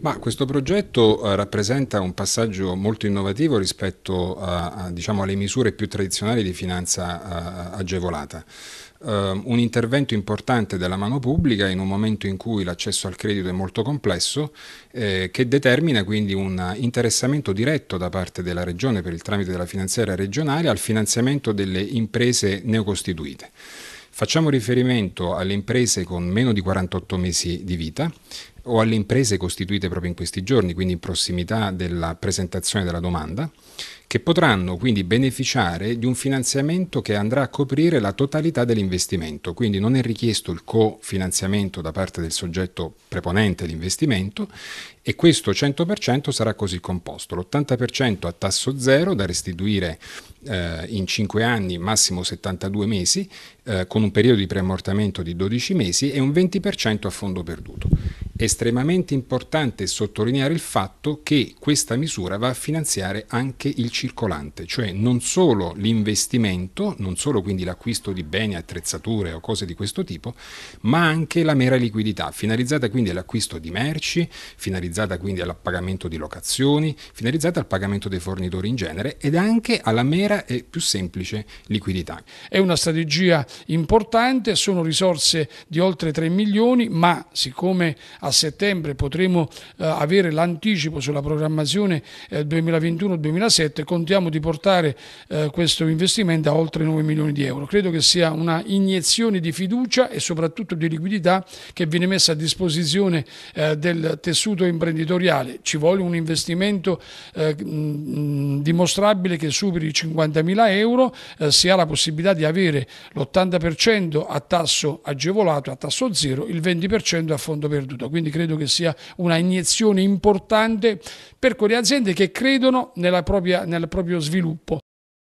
Ma questo progetto eh, rappresenta un passaggio molto innovativo rispetto a, a, diciamo, alle misure più tradizionali di finanza a, eh, agevolata. Uh, un intervento importante della mano pubblica in un momento in cui l'accesso al credito è molto complesso, eh, che determina quindi un interessamento diretto da parte della Regione per il tramite della finanziaria regionale al finanziamento delle imprese neocostituite. Facciamo riferimento alle imprese con meno di 48 mesi di vita o alle imprese costituite proprio in questi giorni, quindi in prossimità della presentazione della domanda, che potranno quindi beneficiare di un finanziamento che andrà a coprire la totalità dell'investimento, quindi non è richiesto il cofinanziamento da parte del soggetto preponente l'investimento e questo 100% sarà così composto, l'80% a tasso zero da restituire eh, in 5 anni, massimo 72 mesi, eh, con un periodo di preammortamento di 12 mesi e un 20% a fondo perduto estremamente importante sottolineare il fatto che questa misura va a finanziare anche il circolante, cioè non solo l'investimento, non solo quindi l'acquisto di beni, attrezzature o cose di questo tipo, ma anche la mera liquidità, finalizzata quindi all'acquisto di merci, finalizzata quindi al pagamento di locazioni, finalizzata al pagamento dei fornitori in genere ed anche alla mera e più semplice liquidità. È una strategia importante, sono risorse di oltre 3 milioni, ma siccome a a settembre potremo eh, avere l'anticipo sulla programmazione 2021-2007 eh, contiamo di portare eh, questo investimento a oltre 9 milioni di euro. Credo che sia una iniezione di fiducia e soprattutto di liquidità che viene messa a disposizione del tessuto imprenditoriale. Ci vuole un investimento dimostrabile che superi i 50 mila euro, si ha la possibilità di avere l'80% a tasso agevolato, a tasso zero, il 20% a fondo perduto. Quindi quindi credo che sia una iniezione importante per quelle aziende che credono nella propria, nel proprio sviluppo.